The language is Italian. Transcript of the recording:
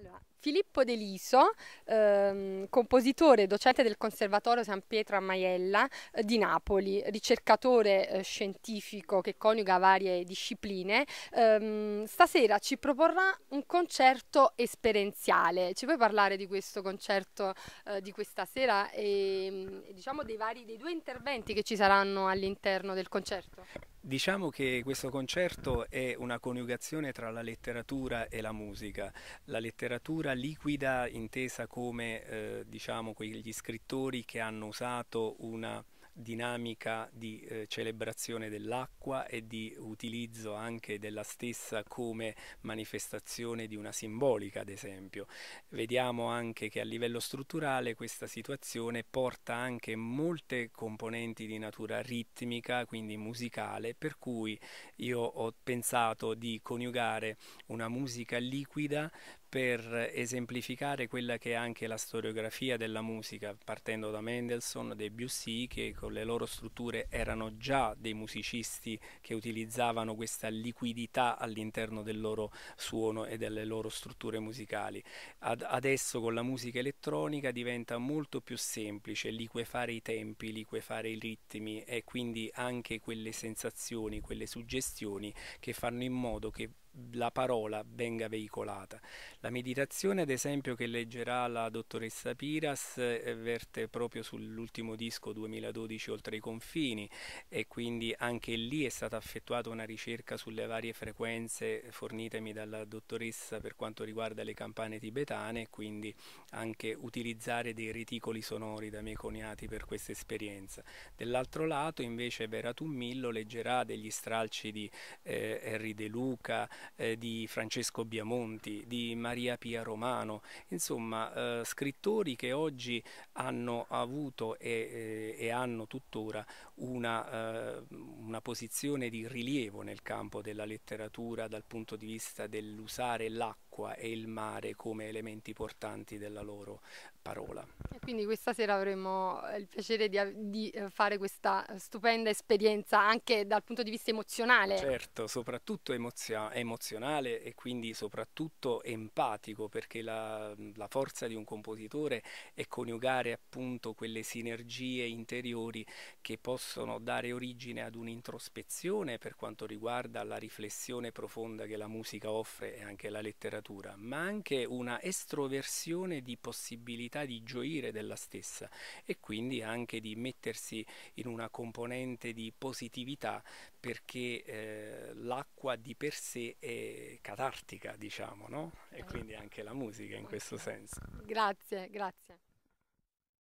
Allora, Filippo De Liso, ehm, compositore e docente del Conservatorio San Pietro a Maiella eh, di Napoli, ricercatore eh, scientifico che coniuga varie discipline, ehm, stasera ci proporrà un concerto esperienziale. Ci puoi parlare di questo concerto eh, di questa sera e, e diciamo dei, vari, dei due interventi che ci saranno all'interno del concerto? Diciamo che questo concerto è una coniugazione tra la letteratura e la musica. La letteratura liquida intesa come eh, diciamo, quegli scrittori che hanno usato una dinamica di eh, celebrazione dell'acqua e di utilizzo anche della stessa come manifestazione di una simbolica, ad esempio. Vediamo anche che a livello strutturale questa situazione porta anche molte componenti di natura ritmica, quindi musicale, per cui io ho pensato di coniugare una musica liquida per esemplificare quella che è anche la storiografia della musica, partendo da Mendelssohn, Debussy, che con le loro strutture erano già dei musicisti che utilizzavano questa liquidità all'interno del loro suono e delle loro strutture musicali. Ad adesso con la musica elettronica diventa molto più semplice liquefare i tempi, liquefare i ritmi e quindi anche quelle sensazioni, quelle suggestioni che fanno in modo che la parola venga veicolata. La meditazione, ad esempio, che leggerà la dottoressa Piras, eh, verte proprio sull'ultimo disco 2012 Oltre i confini e quindi anche lì è stata effettuata una ricerca sulle varie frequenze fornitemi dalla dottoressa per quanto riguarda le campane tibetane, e quindi anche utilizzare dei reticoli sonori da me coniati per questa esperienza. Dall'altro lato, invece, Vera Tummillo leggerà degli stralci di eh, Henry De Luca, eh, di Francesco Biamonti, di Maria Pia Romano, insomma eh, scrittori che oggi hanno avuto e, eh, e hanno tuttora una, eh, una, posizione di rilievo nel campo della letteratura dal punto di vista dell'usare l'acqua l'acqua e il mare come elementi portanti della loro parola. E quindi questa sera avremo eh, il piacere di, di, eh, fare questa stupenda esperienza anche dal punto di vista emozionale. Certo, soprattutto emozio emozionale e quindi soprattutto empatico perché la, la forza di un compositore è coniugare appunto quelle sinergie interiori che possono dare origine ad un'introspezione per quanto riguarda la riflessione profonda che la musica offre e anche la letteratura natura, ma anche una estroversione di possibilità di gioire della stessa e quindi anche di mettersi in una componente di positività perché eh, l'acqua di per sé è catartica, diciamo, no? E quindi anche la musica in questo senso. Grazie, grazie.